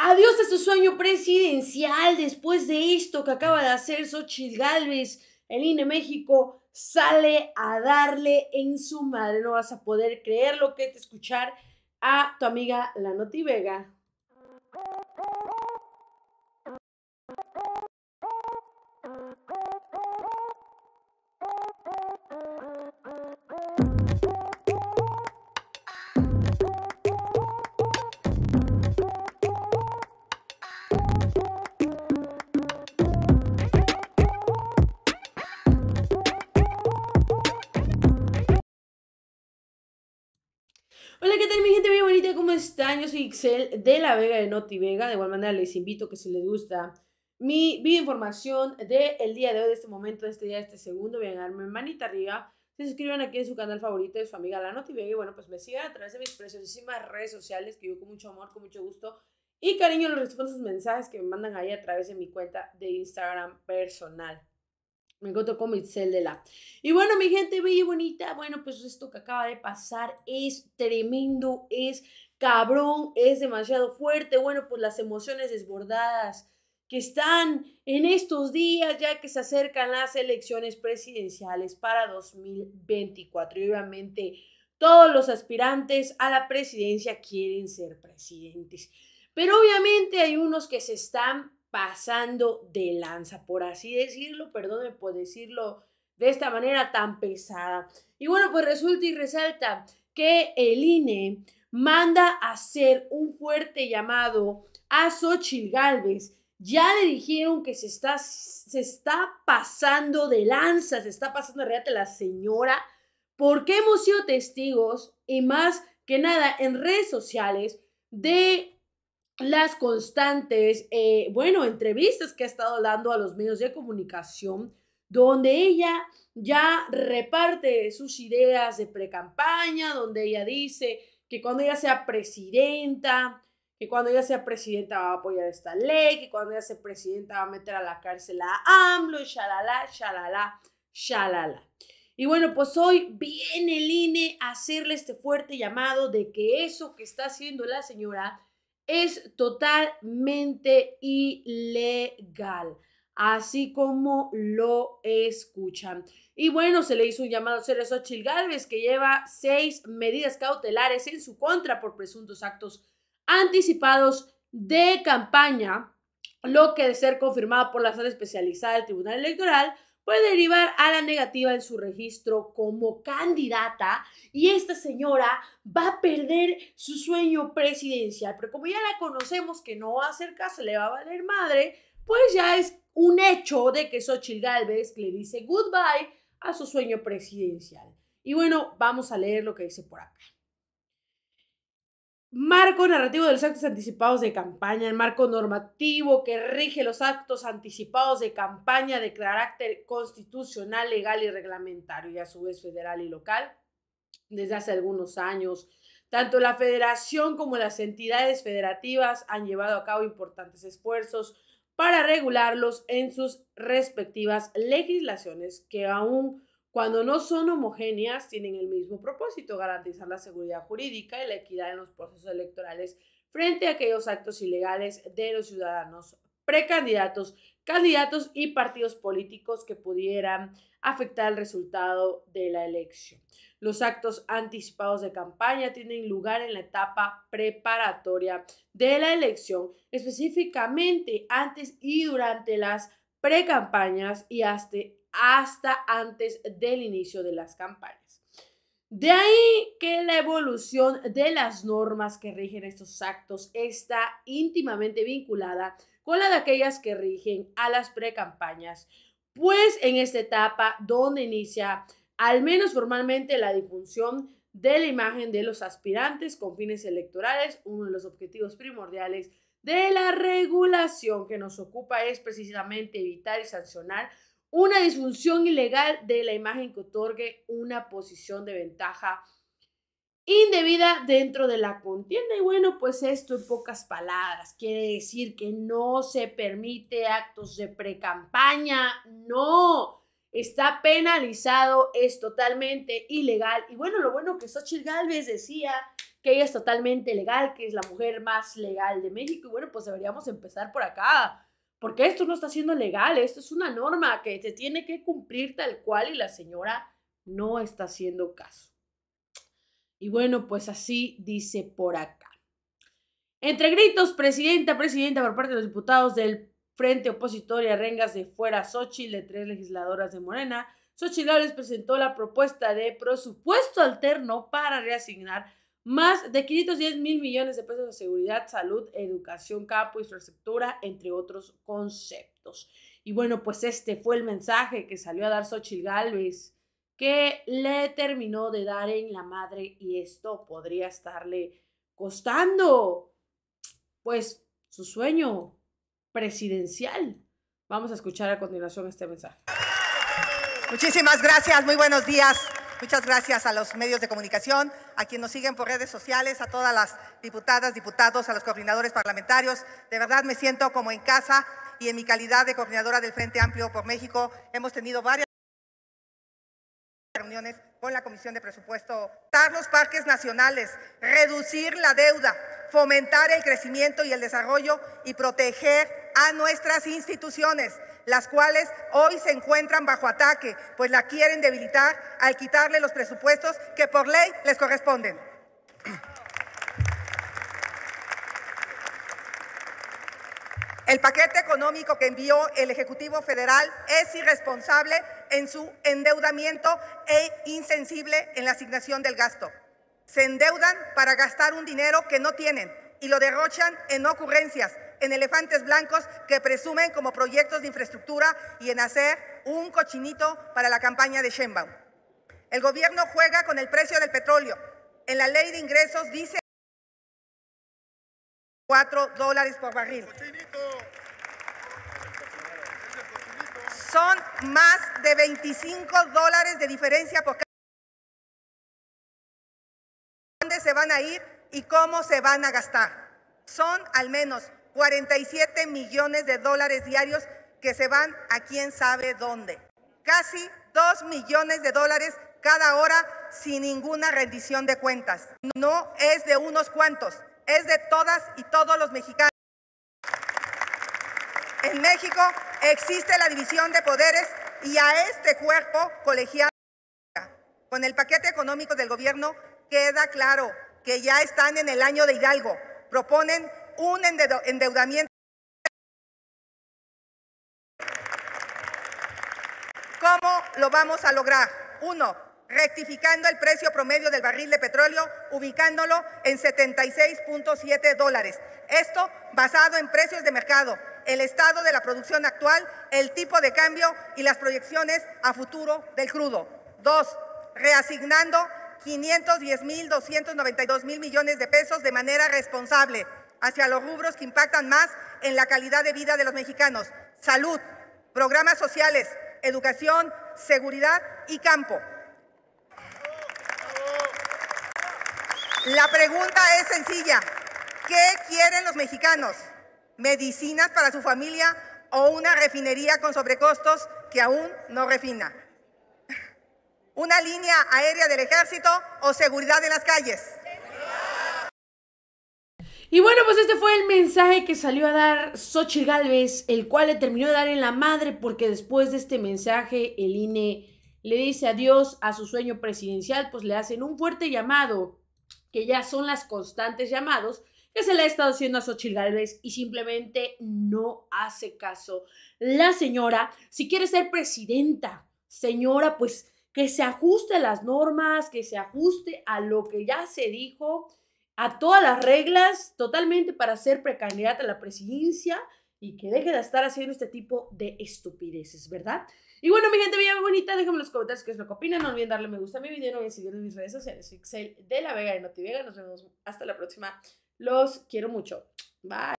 Adiós a su sueño presidencial después de esto que acaba de hacer Xochitl Galvez. El INE México sale a darle en su madre. No vas a poder creer lo que te escuchar a tu amiga La Noti Hola, ¿qué tal mi gente muy bonita? ¿Cómo están? Yo soy Ixel de La Vega de Noti Vega. De igual manera les invito que si les gusta mi video información del el día de hoy, de este momento, de este día, de este segundo, vayan a darme manita arriba. Se suscriban aquí en su canal favorito de su amiga La Noti Vega. Y bueno, pues me sigan a través de mis preciosísimas redes sociales que yo con mucho amor, con mucho gusto y cariño les respondo sus mensajes que me mandan ahí a través de mi cuenta de Instagram personal. Me encuentro con Mitzel de la. Y bueno, mi gente bella y bonita, bueno, pues esto que acaba de pasar es tremendo, es cabrón, es demasiado fuerte. Bueno, pues las emociones desbordadas que están en estos días ya que se acercan las elecciones presidenciales para 2024. Y obviamente todos los aspirantes a la presidencia quieren ser presidentes. Pero obviamente hay unos que se están pasando de lanza, por así decirlo, perdónenme por decirlo de esta manera tan pesada. Y bueno, pues resulta y resalta que el INE manda a hacer un fuerte llamado a Xochitl Galvez. Ya le dijeron que se está, se está pasando de lanza, se está pasando de la señora, porque hemos sido testigos y más que nada en redes sociales de las constantes, eh, bueno, entrevistas que ha estado dando a los medios de comunicación, donde ella ya reparte sus ideas de precampaña, donde ella dice que cuando ella sea presidenta, que cuando ella sea presidenta va a apoyar esta ley, que cuando ella sea presidenta va a meter a la cárcel a AMLO, shalala, shalala, shalala. Y bueno, pues hoy viene el INE a hacerle este fuerte llamado de que eso que está haciendo la señora es totalmente ilegal así como lo escuchan. Y bueno, se le hizo un llamado a Ceres Ochil Galvez, que lleva seis medidas cautelares en su contra por presuntos actos anticipados de campaña, lo que de ser confirmado por la sala especializada del Tribunal Electoral puede derivar a la negativa en su registro como candidata y esta señora va a perder su sueño presidencial. Pero como ya la conocemos que no va a hacer caso, le va a valer madre, pues ya es un hecho de que Xochitl Galvez le dice goodbye a su sueño presidencial. Y bueno, vamos a leer lo que dice por acá marco narrativo de los actos anticipados de campaña, el marco normativo que rige los actos anticipados de campaña de carácter constitucional, legal y reglamentario, y a su vez federal y local, desde hace algunos años. Tanto la federación como las entidades federativas han llevado a cabo importantes esfuerzos para regularlos en sus respectivas legislaciones que aún cuando no son homogéneas, tienen el mismo propósito, garantizar la seguridad jurídica y la equidad en los procesos electorales frente a aquellos actos ilegales de los ciudadanos, precandidatos, candidatos y partidos políticos que pudieran afectar el resultado de la elección. Los actos anticipados de campaña tienen lugar en la etapa preparatoria de la elección, específicamente antes y durante las precampañas y hasta hasta antes del inicio de las campañas. De ahí que la evolución de las normas que rigen estos actos está íntimamente vinculada con la de aquellas que rigen a las precampañas, pues en esta etapa donde inicia al menos formalmente la difusión de la imagen de los aspirantes con fines electorales, uno de los objetivos primordiales de la regulación que nos ocupa es precisamente evitar y sancionar una disfunción ilegal de la imagen que otorgue una posición de ventaja indebida dentro de la contienda. Y bueno, pues esto en pocas palabras quiere decir que no se permite actos de precampaña, no. Está penalizado, es totalmente ilegal. Y bueno, lo bueno que Xochitl Galvez decía que ella es totalmente legal, que es la mujer más legal de México. Y bueno, pues deberíamos empezar por acá porque esto no está siendo legal, esto es una norma que se tiene que cumplir tal cual y la señora no está haciendo caso. Y bueno, pues así dice por acá. Entre gritos, presidenta, presidenta por parte de los diputados del Frente Opositor y Rengas de Fuera Xochitl, de tres legisladoras de Morena, Xochitl les presentó la propuesta de presupuesto alterno para reasignar más de 510 mil millones de pesos de seguridad, salud, educación, campo, infraestructura, entre otros conceptos. Y bueno, pues este fue el mensaje que salió a dar Xochitl Galvez, que le terminó de dar en la madre y esto podría estarle costando, pues, su sueño presidencial. Vamos a escuchar a continuación este mensaje. Muchísimas gracias, muy buenos días. Muchas gracias a los medios de comunicación, a quienes nos siguen por redes sociales, a todas las diputadas, diputados, a los coordinadores parlamentarios. De verdad me siento como en casa y en mi calidad de coordinadora del Frente Amplio por México hemos tenido varias reuniones con la Comisión de Presupuesto, dar los parques nacionales, reducir la deuda, fomentar el crecimiento y el desarrollo y proteger a nuestras instituciones las cuales hoy se encuentran bajo ataque, pues la quieren debilitar al quitarle los presupuestos que por ley les corresponden. El paquete económico que envió el Ejecutivo Federal es irresponsable en su endeudamiento e insensible en la asignación del gasto. Se endeudan para gastar un dinero que no tienen y lo derrochan en ocurrencias, en elefantes blancos que presumen como proyectos de infraestructura y en hacer un cochinito para la campaña de Sheinbaum. El gobierno juega con el precio del petróleo. En la ley de ingresos dice 4 dólares por barril. Son más de 25 dólares de diferencia por cada... ¿Dónde se van a ir y cómo se van a gastar? Son al menos 47 millones de dólares diarios que se van a quién sabe dónde. Casi 2 millones de dólares cada hora sin ninguna rendición de cuentas. No es de unos cuantos, es de todas y todos los mexicanos. En México existe la división de poderes y a este cuerpo colegiado. Con el paquete económico del gobierno queda claro que ya están en el año de Hidalgo. Proponen un endeudamiento ¿Cómo lo vamos a lograr? Uno, rectificando el precio promedio del barril de petróleo, ubicándolo en 76.7 dólares. Esto basado en precios de mercado, el estado de la producción actual, el tipo de cambio y las proyecciones a futuro del crudo. Dos, reasignando 510.292 mil millones de pesos de manera responsable hacia los rubros que impactan más en la calidad de vida de los mexicanos, salud, programas sociales, educación, seguridad y campo. La pregunta es sencilla. ¿Qué quieren los mexicanos? ¿Medicinas para su familia o una refinería con sobrecostos que aún no refina? ¿Una línea aérea del ejército o seguridad en las calles? Y bueno, pues este fue el mensaje que salió a dar Xochitl Galvez, el cual le terminó de dar en la madre, porque después de este mensaje, el INE le dice adiós a su sueño presidencial, pues le hacen un fuerte llamado, que ya son las constantes llamados que se le ha estado haciendo a Xochitl Galvez y simplemente no hace caso. La señora, si quiere ser presidenta, señora, pues que se ajuste a las normas, que se ajuste a lo que ya se dijo a todas las reglas totalmente para ser precandidata a la presidencia y que deje de estar haciendo este tipo de estupideces, ¿verdad? Y bueno, mi gente bien bonita, déjenme en los comentarios qué es lo que opinan. No olviden darle me gusta a mi video, no olviden seguirme en mis redes sociales. Excel de la Vega de NotiVega. Nos vemos hasta la próxima. Los quiero mucho. Bye.